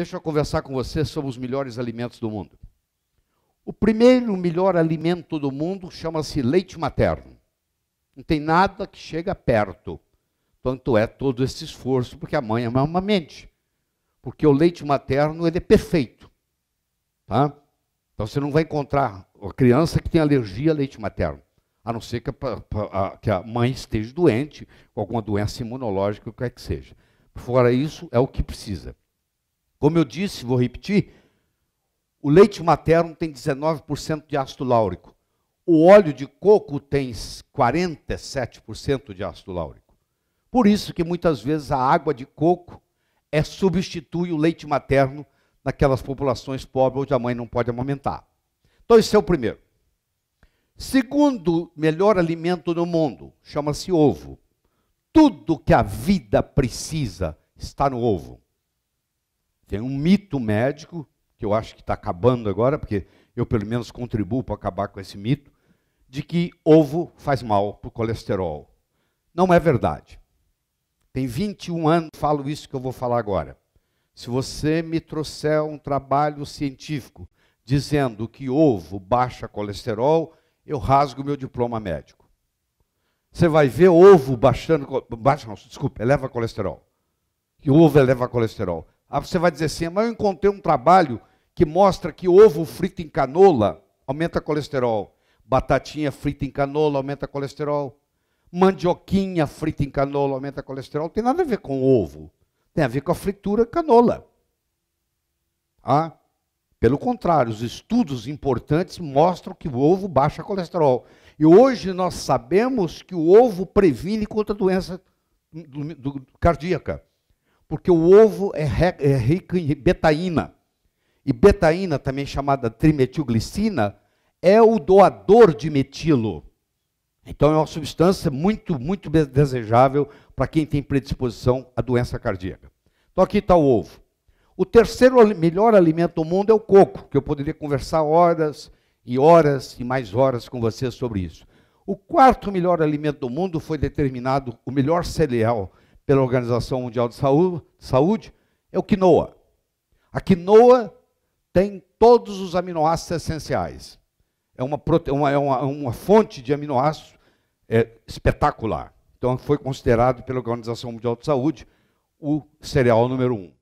Deixa eu conversar com você sobre os melhores alimentos do mundo. O primeiro melhor alimento do mundo chama-se leite materno. Não tem nada que chega perto. Tanto é todo esse esforço, porque a mãe é uma mente. Porque o leite materno ele é perfeito. Tá? Então você não vai encontrar a criança que tem alergia a leite materno. A não ser que a, a, que a mãe esteja doente, com alguma doença imunológica, o que quer que seja. Fora isso, é o que precisa. Como eu disse, vou repetir, o leite materno tem 19% de ácido láurico. O óleo de coco tem 47% de ácido láurico. Por isso que muitas vezes a água de coco é substitui o leite materno naquelas populações pobres onde a mãe não pode amamentar. Então esse é o primeiro. Segundo melhor alimento do mundo, chama-se ovo. Tudo que a vida precisa está no ovo. Tem um mito médico, que eu acho que está acabando agora, porque eu pelo menos contribuo para acabar com esse mito, de que ovo faz mal para o colesterol. Não é verdade. Tem 21 anos falo isso que eu vou falar agora. Se você me trouxer um trabalho científico dizendo que ovo baixa colesterol, eu rasgo meu diploma médico. Você vai ver ovo baixando, baixa, não, desculpa, eleva colesterol. Que ovo eleva colesterol. Aí você vai dizer assim, ah, mas eu encontrei um trabalho que mostra que ovo frito em canola aumenta colesterol. Batatinha frita em canola aumenta colesterol. Mandioquinha frita em canola aumenta colesterol. Não tem nada a ver com ovo. Tem a ver com a fritura canola. Ah, pelo contrário, os estudos importantes mostram que o ovo baixa colesterol. E hoje nós sabemos que o ovo previne contra a doença cardíaca porque o ovo é, é, rico em betaína. E betaína, também chamada trimetilglicina, é o doador de metilo. Então é uma substância muito, muito desejável para quem tem predisposição à doença cardíaca. Então aqui está o ovo. O terceiro melhor alimento do mundo é o coco, que eu poderia conversar horas e horas e mais horas com você sobre isso. O quarto melhor alimento do mundo foi determinado o melhor cereal pela Organização Mundial de Saúde, é o quinoa. A quinoa tem todos os aminoácidos essenciais. É uma, uma, é uma, uma fonte de aminoácidos é, espetacular. Então, foi considerado pela Organização Mundial de Saúde o cereal número um.